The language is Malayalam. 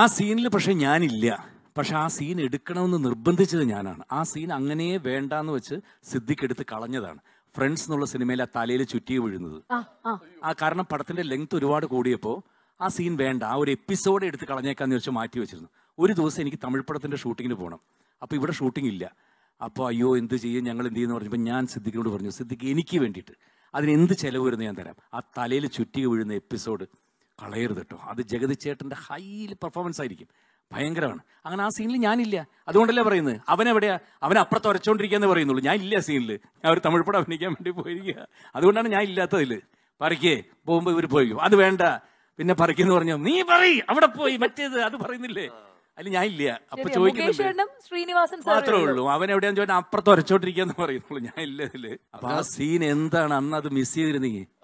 ആ സീനിൽ പക്ഷെ ഞാനില്ല പക്ഷെ ആ സീൻ എടുക്കണമെന്ന് നിർബന്ധിച്ചത് ഞാനാണ് ആ സീൻ അങ്ങനെ വേണ്ടാന്ന് വെച്ച് സിദ്ദിഖ് എടുത്ത് കളഞ്ഞതാണ് ഫ്രണ്ട്സ് എന്നുള്ള സിനിമയിൽ ആ തലയിൽ ചുറ്റി വീഴുന്നത് ആ കാരണം പടത്തിന്റെ ലെങ്ത് ഒരുപാട് കൂടിയപ്പോൾ ആ സീൻ വേണ്ട ആ ഒരു എപ്പിസോഡ് എടുത്ത് കളഞ്ഞേക്കാന്ന് വെച്ച് മാറ്റി വെച്ചിരുന്നു ഒരു ദിവസം എനിക്ക് തമിഴ് പടത്തിന്റെ ഷൂട്ടിങ്ങിന് പോകണം അപ്പോൾ ഇവിടെ ഷൂട്ടിംഗ് ഇല്ല അപ്പോൾ അയ്യോ എന്ത് ചെയ്യും ഞങ്ങൾ എന്ത് ചെയ്യുന്നു പറഞ്ഞപ്പോൾ ഞാൻ സിദ്ധിക്കിനോട് പറഞ്ഞു സിദ്ധിക്ക് എനിക്ക് വേണ്ടിയിട്ട് അതിന് എന്ത് ചെലവ് വരുന്നു ഞാൻ തരാം ആ തലയിൽ ചുറ്റി വീഴുന്ന എപ്പിസോഡ് കളയരുത് കേട്ടോ അത് ചേട്ടൻ്റെ ഹൈ പെർഫോമൻസ് ആയിരിക്കും ഭയങ്കരമാണ് അങ്ങനെ ആ സീനിൽ ഞാനില്ല അതുകൊണ്ടല്ലേ പറയുന്നത് അവനെവിടെയാണ് അവൻ അപ്പുറത്ത് ഉരച്ചോണ്ടിരിക്കുകയെന്ന് പറയുന്നുള്ളൂ ഞാൻ ഇല്ല സീനിൽ ഞാൻ ഒരു തമിഴ് പടം അഭിനയിക്കാൻ വേണ്ടി പോയിരിക്കുക അതുകൊണ്ടാണ് ഞാൻ ഇല്ലാത്തതിൽ പറിക്കേ പോകുമ്പോൾ ഇവർ പോയി അത് വേണ്ട പിന്നെ പറിക്കെന്ന് പറഞ്ഞു നീ പറയ അവിടെ പോയി മറ്റേത് അത് പറയുന്നില്ലേ അല്ല ഞാൻ ഇല്ല അപ്പൊ ചോദിക്കുന്നുണ്ട് മാത്രമേ ഉള്ളൂ അവൻ എവിടെയാന്ന് ചോദിച്ചാൽ അപ്പുറത്ത് ഉരച്ചോണ്ടിരിക്കുക എന്ന് പറയുന്നുള്ളൂ ഞാൻ ഇല്ല അപ്പൊ ആ സീൻ എന്താണ് അന്ന് അത് മിസ് ചെയ്തിരുന്നെങ്കിൽ